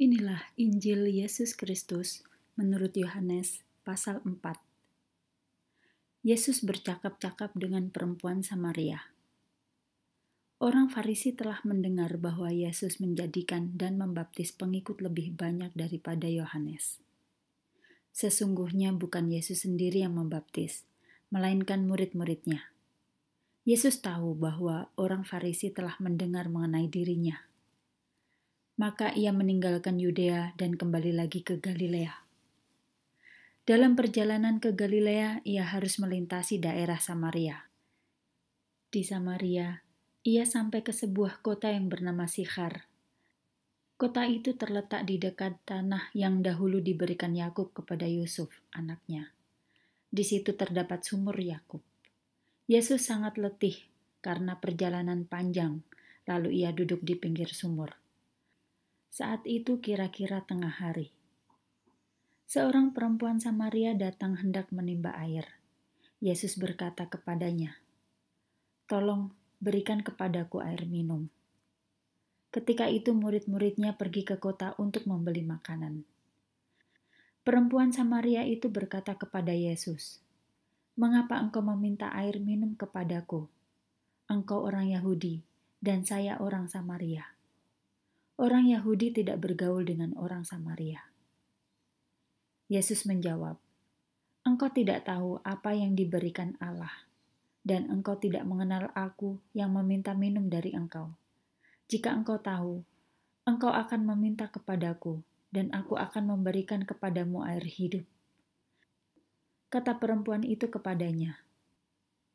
Inilah Injil Yesus Kristus menurut Yohanes pasal 4. Yesus bercakap-cakap dengan perempuan Samaria. Orang Farisi telah mendengar bahwa Yesus menjadikan dan membaptis pengikut lebih banyak daripada Yohanes. Sesungguhnya bukan Yesus sendiri yang membaptis, melainkan murid-muridnya. Yesus tahu bahwa orang Farisi telah mendengar mengenai dirinya maka ia meninggalkan Yudea dan kembali lagi ke Galilea. Dalam perjalanan ke Galilea, ia harus melintasi daerah Samaria. Di Samaria, ia sampai ke sebuah kota yang bernama Sihar. Kota itu terletak di dekat tanah yang dahulu diberikan Yakub kepada Yusuf, anaknya. Di situ terdapat sumur Yakub. Yesus sangat letih karena perjalanan panjang, lalu ia duduk di pinggir sumur. Saat itu kira-kira tengah hari. Seorang perempuan Samaria datang hendak menimba air. Yesus berkata kepadanya, "Tolong berikan kepadaku air minum." Ketika itu murid-muridnya pergi ke kota untuk membeli makanan. Perempuan Samaria itu berkata kepada Yesus, "Mengapa engkau meminta air minum kepadaku? Engkau orang Yahudi dan saya orang Samaria." orang Yahudi tidak bergaul dengan orang Samaria. Yesus menjawab, "Engkau tidak tahu apa yang diberikan Allah, dan engkau tidak mengenal Aku yang meminta minum dari engkau. Jika engkau tahu, engkau akan meminta kepadaku, dan Aku akan memberikan kepadamu air hidup." Kata perempuan itu kepadanya,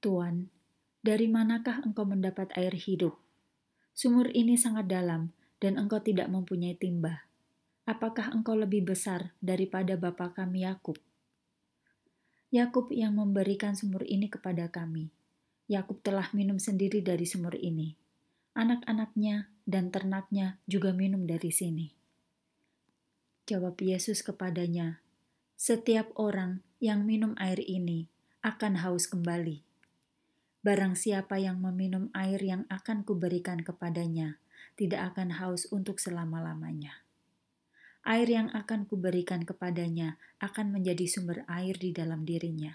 "Tuan, dari manakah engkau mendapat air hidup? Sumur ini sangat dalam, dan engkau tidak mempunyai timba. Apakah engkau lebih besar daripada bapa kami Yakub? Yakub yang memberikan sumur ini kepada kami. Yakub telah minum sendiri dari sumur ini. Anak-anaknya dan ternaknya juga minum dari sini. Jawab Yesus kepadanya, "Setiap orang yang minum air ini akan haus kembali." Barang siapa yang meminum air yang akan kuberikan kepadanya, tidak akan haus untuk selama-lamanya. Air yang akan kuberikan kepadanya akan menjadi sumber air di dalam dirinya.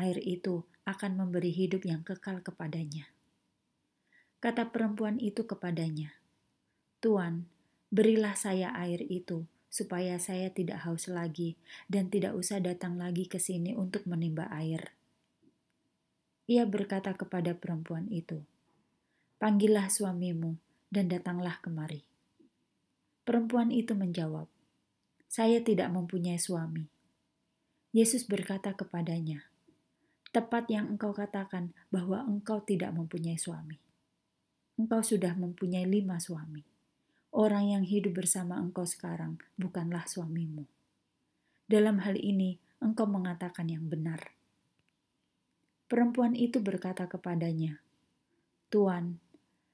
Air itu akan memberi hidup yang kekal kepadanya. Kata perempuan itu kepadanya, "Tuan, berilah saya air itu, supaya saya tidak haus lagi dan tidak usah datang lagi ke sini untuk menimba air." Ia berkata kepada perempuan itu, "Panggillah suamimu, dan datanglah kemari. Perempuan itu menjawab, "Saya tidak mempunyai suami." Yesus berkata kepadanya, "Tepat yang engkau katakan bahwa engkau tidak mempunyai suami. Engkau sudah mempunyai lima suami. Orang yang hidup bersama engkau sekarang bukanlah suamimu. Dalam hal ini, engkau mengatakan yang benar." Perempuan itu berkata kepadanya, "Tuan,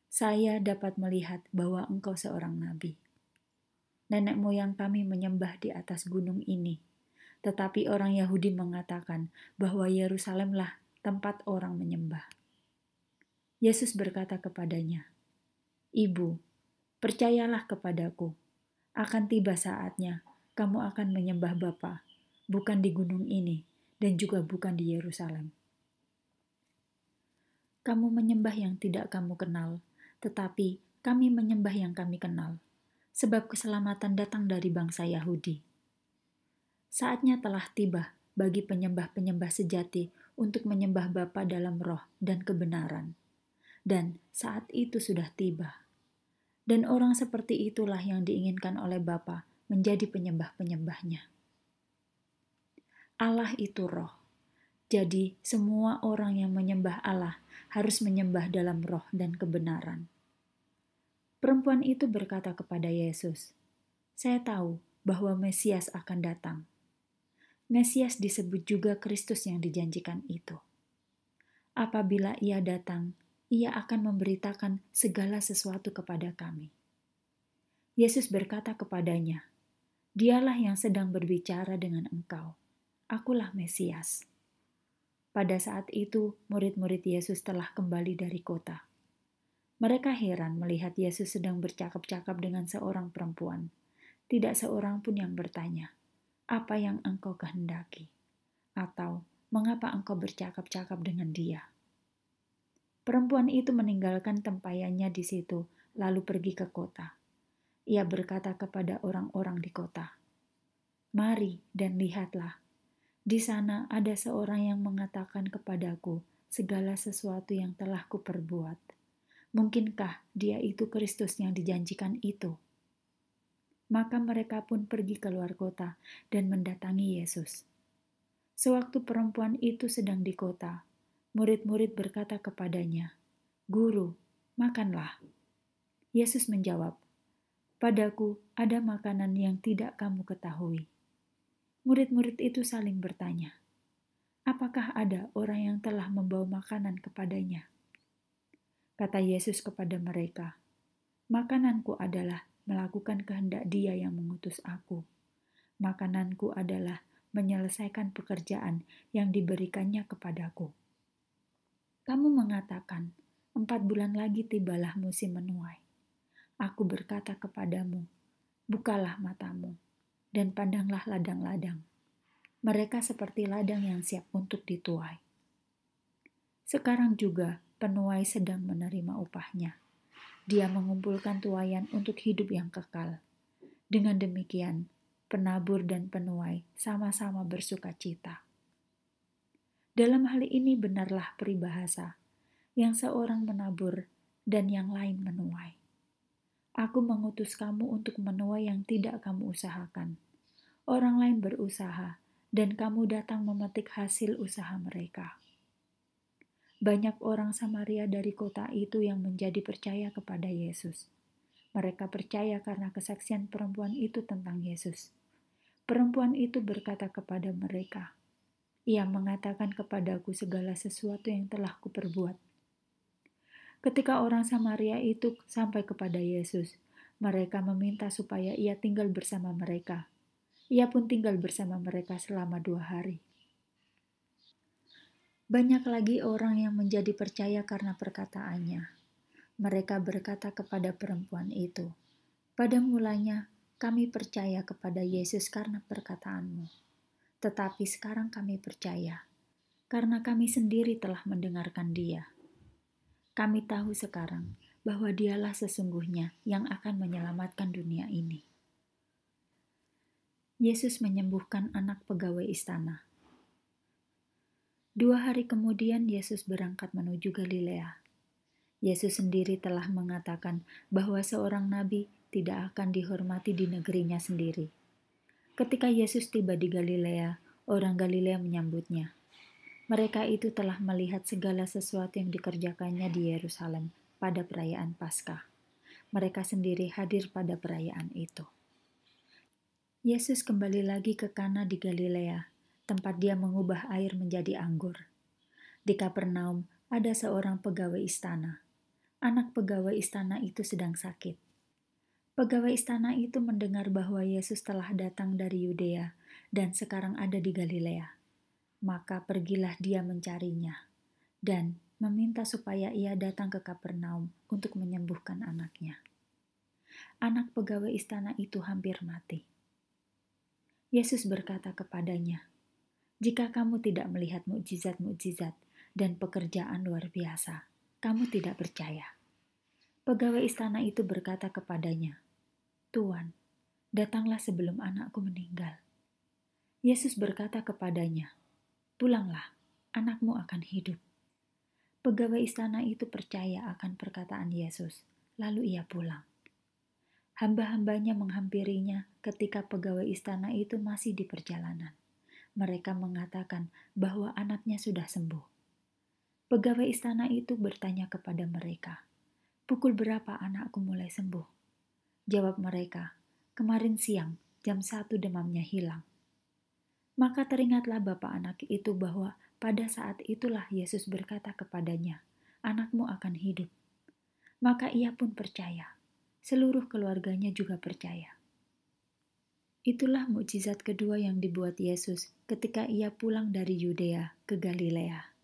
saya dapat melihat bahwa engkau seorang nabi. Nenek moyang kami menyembah di atas gunung ini, tetapi orang Yahudi mengatakan bahwa Yerusalemlah tempat orang menyembah. Yesus berkata kepadanya, "Ibu, percayalah kepadaku, akan tiba saatnya kamu akan menyembah Bapa, bukan di gunung ini dan juga bukan di Yerusalem." Kamu menyembah yang tidak kamu kenal, tetapi kami menyembah yang kami kenal, sebab keselamatan datang dari bangsa Yahudi. Saatnya telah tiba bagi penyembah-penyembah sejati untuk menyembah Bapa dalam roh dan kebenaran. Dan saat itu sudah tiba. Dan orang seperti itulah yang diinginkan oleh Bapa menjadi penyembah-penyembahnya. Allah itu roh jadi, semua orang yang menyembah Allah harus menyembah dalam roh dan kebenaran. Perempuan itu berkata kepada Yesus, "Saya tahu bahwa Mesias akan datang." Mesias disebut juga Kristus yang dijanjikan itu. Apabila ia datang, ia akan memberitakan segala sesuatu kepada kami. Yesus berkata kepadanya, "Dialah yang sedang berbicara dengan engkau. Akulah Mesias." Pada saat itu, murid-murid Yesus telah kembali dari kota. Mereka heran melihat Yesus sedang bercakap-cakap dengan seorang perempuan. Tidak seorang pun yang bertanya, "Apa yang engkau kehendaki?" atau "Mengapa engkau bercakap-cakap dengan dia?" Perempuan itu meninggalkan tempayannya di situ, lalu pergi ke kota. Ia berkata kepada orang-orang di kota, "Mari dan lihatlah di sana ada seorang yang mengatakan kepadaku segala sesuatu yang telah kuperbuat. Mungkinkah dia itu Kristus yang dijanjikan itu? Maka mereka pun pergi ke luar kota dan mendatangi Yesus. Sewaktu perempuan itu sedang di kota, murid-murid berkata kepadanya, "Guru, makanlah." Yesus menjawab, "Padaku ada makanan yang tidak kamu ketahui." murid-murid itu saling bertanya, "Apakah ada orang yang telah membawa makanan kepadanya?" Kata Yesus kepada mereka, "Makananku adalah melakukan kehendak Dia yang mengutus Aku. Makananku adalah menyelesaikan pekerjaan yang diberikannya kepadaku." Kamu mengatakan, "Empat bulan lagi tibalah musim menuai." Aku berkata kepadamu, "Bukalah matamu." dan pandanglah ladang-ladang. Mereka seperti ladang yang siap untuk dituai. Sekarang juga penuai sedang menerima upahnya. Dia mengumpulkan tuayan untuk hidup yang kekal. Dengan demikian, penabur dan penuai sama-sama bersuka cita. Dalam hal ini benarlah peribahasa, yang seorang menabur dan yang lain menuai. Aku mengutus kamu untuk menua yang tidak kamu usahakan. Orang lain berusaha, dan kamu datang memetik hasil usaha mereka. Banyak orang Samaria dari kota itu yang menjadi percaya kepada Yesus. Mereka percaya karena kesaksian perempuan itu tentang Yesus. Perempuan itu berkata kepada mereka, "Ia mengatakan kepadaku segala sesuatu yang telah kuperbuat ketika orang Samaria itu sampai kepada Yesus. Mereka meminta supaya ia tinggal bersama mereka. Ia pun tinggal bersama mereka selama dua hari. Banyak lagi orang yang menjadi percaya karena perkataannya. Mereka berkata kepada perempuan itu, "Pada mulanya kami percaya kepada Yesus karena perkataanmu, tetapi sekarang kami percaya karena kami sendiri telah mendengarkan Dia." Kami tahu sekarang bahwa dialah sesungguhnya yang akan menyelamatkan dunia ini. Yesus menyembuhkan anak pegawai istana. Dua hari kemudian Yesus berangkat menuju Galilea. Yesus sendiri telah mengatakan bahwa seorang nabi tidak akan dihormati di negerinya sendiri. Ketika Yesus tiba di Galilea, orang Galilea menyambutnya. Mereka itu telah melihat segala sesuatu yang dikerjakannya di Yerusalem pada perayaan Paskah. Mereka sendiri hadir pada perayaan itu. Yesus kembali lagi ke Kana di Galilea, tempat dia mengubah air menjadi anggur. Di Kapernaum ada seorang pegawai istana. Anak pegawai istana itu sedang sakit. Pegawai istana itu mendengar bahwa Yesus telah datang dari Yudea dan sekarang ada di Galilea maka pergilah dia mencarinya dan meminta supaya ia datang ke Kapernaum untuk menyembuhkan anaknya. Anak pegawai istana itu hampir mati. Yesus berkata kepadanya, "Jika kamu tidak melihat mukjizat-mukjizat dan pekerjaan luar biasa, kamu tidak percaya." Pegawai istana itu berkata kepadanya, "Tuan, datanglah sebelum anakku meninggal." Yesus berkata kepadanya, Pulanglah, anakmu akan hidup. Pegawai istana itu percaya akan perkataan Yesus, lalu ia pulang. Hamba-hambanya menghampirinya ketika pegawai istana itu masih di perjalanan. Mereka mengatakan bahwa anaknya sudah sembuh. Pegawai istana itu bertanya kepada mereka, "Pukul berapa anakku mulai sembuh?" Jawab mereka, "Kemarin siang, jam satu demamnya hilang." Maka teringatlah bapak anak itu bahwa pada saat itulah Yesus berkata kepadanya, "Anakmu akan hidup." Maka ia pun percaya. Seluruh keluarganya juga percaya. Itulah mukjizat kedua yang dibuat Yesus ketika ia pulang dari Yudea ke Galilea.